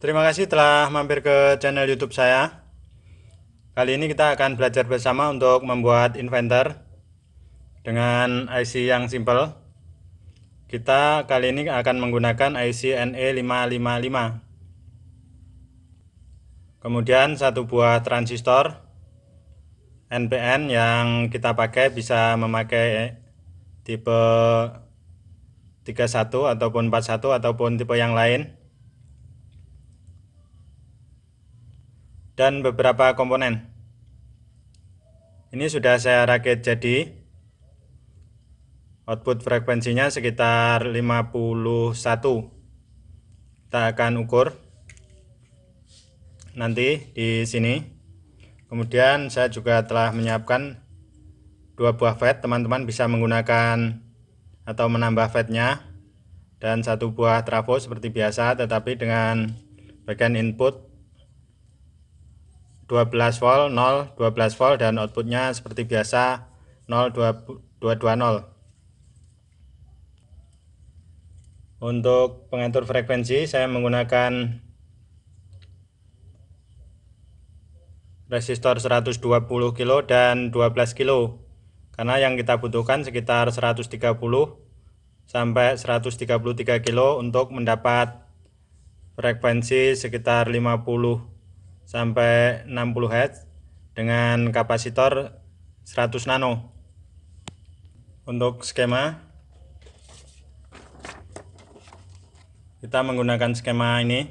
Terima kasih telah mampir ke channel YouTube saya. Kali ini kita akan belajar bersama untuk membuat inventor dengan IC yang simple. Kita kali ini akan menggunakan IC NE555. Kemudian satu buah transistor NPN yang kita pakai bisa memakai tipe 31 ataupun 41 ataupun tipe yang lain dan beberapa komponen. Ini sudah saya rakit jadi output frekuensinya sekitar 51. Kita akan ukur nanti di sini. Kemudian saya juga telah menyiapkan dua buah FET. Teman-teman bisa menggunakan atau menambah fet dan satu buah trafo seperti biasa tetapi dengan bagian input 12 volt 0 12 volt dan outputnya seperti biasa 0, 02220 untuk pengatur frekuensi saya menggunakan resistor 120 kilo dan 12 kilo karena yang kita butuhkan sekitar 130 sampai 133 kilo untuk mendapat frekuensi sekitar 50 sampai 60 Hz dengan kapasitor 100 nano. Untuk skema kita menggunakan skema ini.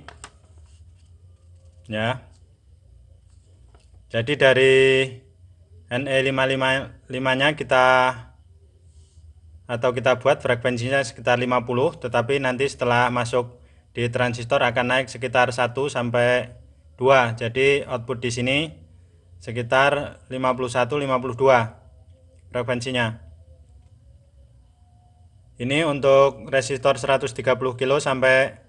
Ya. Jadi dari NE555-nya kita atau kita buat frekuensinya sekitar 50 tetapi nanti setelah masuk di transistor akan naik sekitar 1 sampai 2. Jadi output di sini sekitar 51 52 frekuensinya. Ini untuk resistor 130 kilo sampai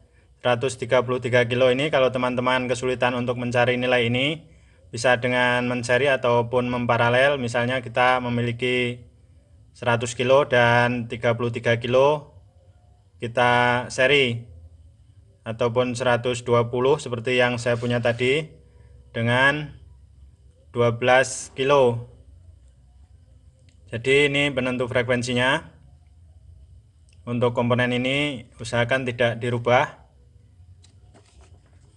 133 kilo ini kalau teman-teman kesulitan untuk mencari nilai ini bisa dengan mencari ataupun memparalel misalnya kita memiliki 100 kilo dan 33 kilo kita seri ataupun 120 seperti yang saya punya tadi dengan 12 kilo jadi ini penentu frekuensinya untuk komponen ini usahakan tidak dirubah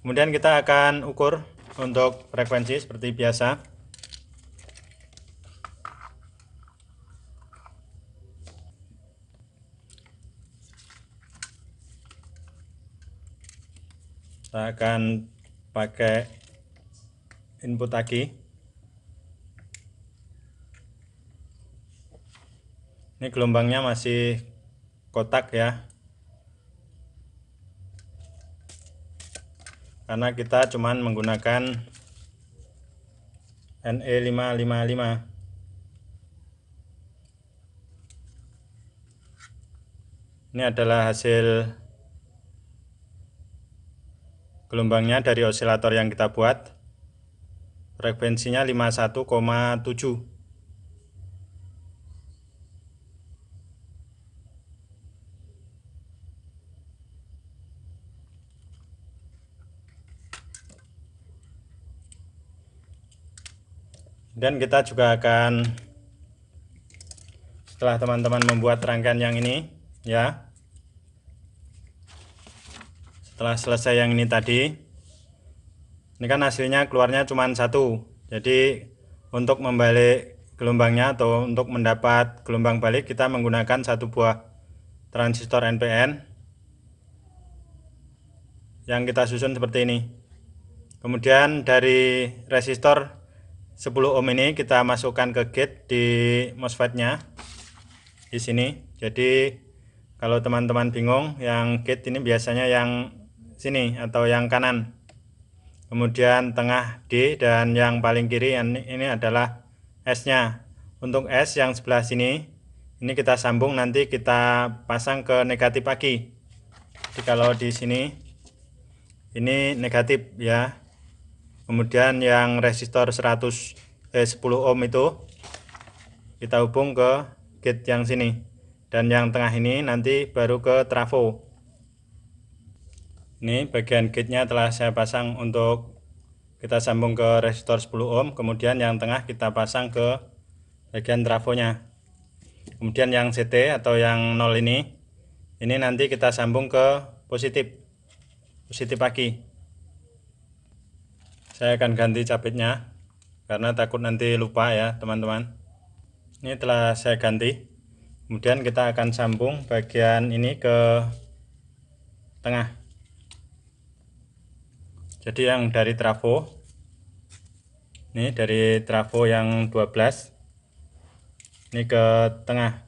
kemudian kita akan ukur untuk frekuensi seperti biasa saya akan pakai input aki ini gelombangnya masih kotak ya karena kita cuman menggunakan NE555 ini adalah hasil gelombangnya dari osilator yang kita buat frekuensinya 51,7 dan kita juga akan setelah teman-teman membuat rangkaian yang ini ya setelah selesai yang ini tadi ini kan hasilnya keluarnya cuma satu jadi untuk membalik gelombangnya atau untuk mendapat gelombang balik kita menggunakan satu buah transistor NPN yang kita susun seperti ini kemudian dari resistor 10 ohm ini kita masukkan ke gate di MOSFET-nya di sini jadi kalau teman-teman bingung yang gate ini biasanya yang sini atau yang kanan kemudian tengah D dan yang paling kiri ini adalah S-nya. Untuk S yang sebelah sini, ini kita sambung nanti kita pasang ke negatif lagi. Jadi kalau di sini, ini negatif ya. Kemudian yang resistor 100 eh, 10 ohm itu kita hubung ke gate yang sini. Dan yang tengah ini nanti baru ke trafo. Ini bagian gate-nya telah saya pasang untuk kita sambung ke resistor 10 ohm, kemudian yang tengah kita pasang ke bagian trafonya. Kemudian yang CT atau yang 0 ini, ini nanti kita sambung ke positif, positif pagi. Saya akan ganti cabitnya, karena takut nanti lupa ya teman-teman. Ini telah saya ganti. Kemudian kita akan sambung bagian ini ke tengah jadi yang dari trafo ini dari trafo yang 12 ini ke tengah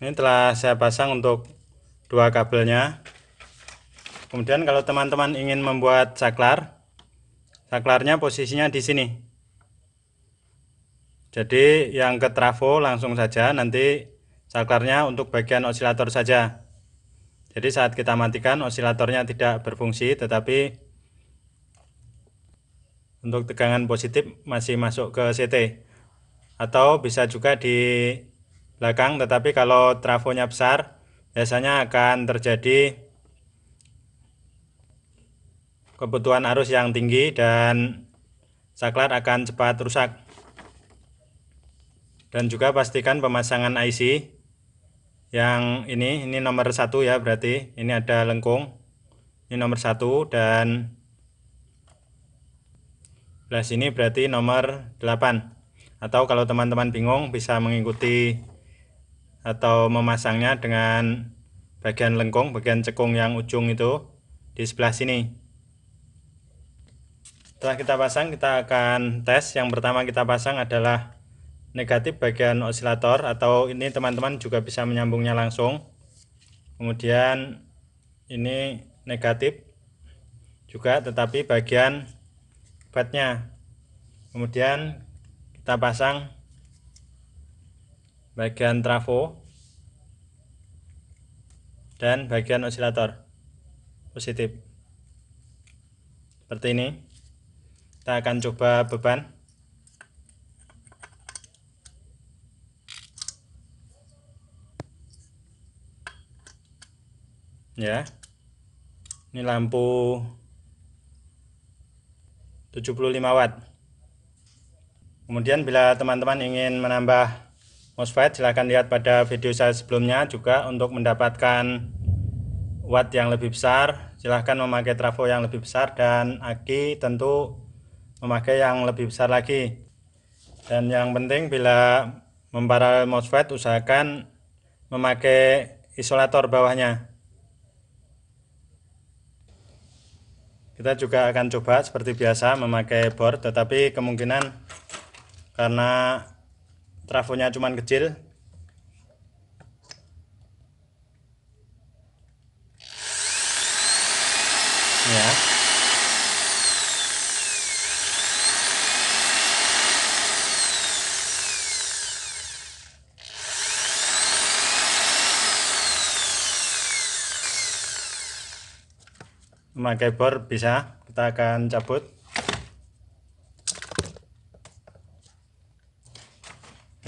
ini telah saya pasang untuk dua kabelnya kemudian kalau teman-teman ingin membuat saklar saklarnya posisinya di sini jadi yang ke trafo langsung saja nanti saklarnya untuk bagian osilator saja jadi saat kita matikan osilatornya tidak berfungsi tetapi untuk tegangan positif masih masuk ke CT atau bisa juga di belakang tetapi kalau trafonya besar biasanya akan terjadi kebutuhan arus yang tinggi dan saklar akan cepat rusak dan juga pastikan pemasangan IC yang ini ini nomor satu ya berarti ini ada lengkung ini nomor satu dan belah sini berarti nomor delapan. atau kalau teman-teman bingung bisa mengikuti atau memasangnya dengan bagian lengkung bagian cekung yang ujung itu di sebelah sini setelah kita pasang kita akan tes yang pertama kita pasang adalah negatif bagian osilator atau ini teman-teman juga bisa menyambungnya langsung kemudian ini negatif juga tetapi bagian fatnya kemudian kita pasang bagian trafo dan bagian osilator positif seperti ini kita akan coba beban ya ini lampu 75 watt kemudian bila teman-teman ingin menambah MOSFET silahkan lihat pada video saya sebelumnya juga untuk mendapatkan watt yang lebih besar silahkan memakai trafo yang lebih besar dan aki tentu memakai yang lebih besar lagi dan yang penting bila memparalel MOSFET usahakan memakai isolator bawahnya kita juga akan coba seperti biasa memakai bor tetapi kemungkinan karena trafonya cuma kecil ya memakai bor bisa kita akan cabut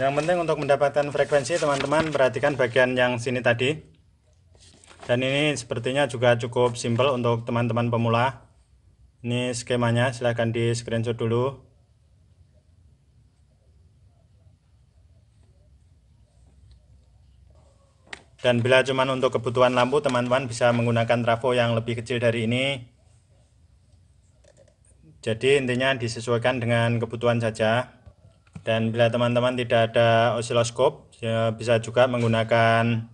yang penting untuk mendapatkan frekuensi teman-teman perhatikan bagian yang sini tadi dan ini sepertinya juga cukup simpel untuk teman-teman pemula ini skemanya silahkan di screenshot dulu Dan bila cuma untuk kebutuhan lampu, teman-teman bisa menggunakan trafo yang lebih kecil dari ini. Jadi intinya disesuaikan dengan kebutuhan saja. Dan bila teman-teman tidak ada osiloskop, ya bisa juga menggunakan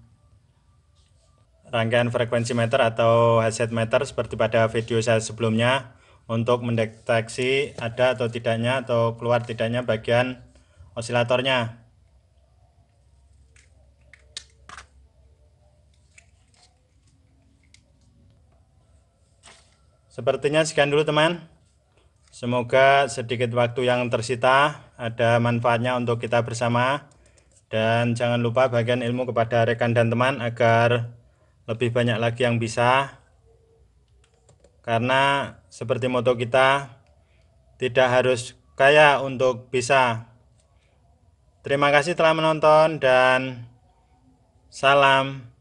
rangkaian frekuensi meter atau headset meter seperti pada video saya sebelumnya untuk mendeteksi ada atau tidaknya atau keluar tidaknya bagian osilatornya. Sepertinya sekian dulu teman. Semoga sedikit waktu yang tersita ada manfaatnya untuk kita bersama. Dan jangan lupa bagian ilmu kepada rekan dan teman agar lebih banyak lagi yang bisa. Karena seperti moto kita, tidak harus kaya untuk bisa. Terima kasih telah menonton dan salam.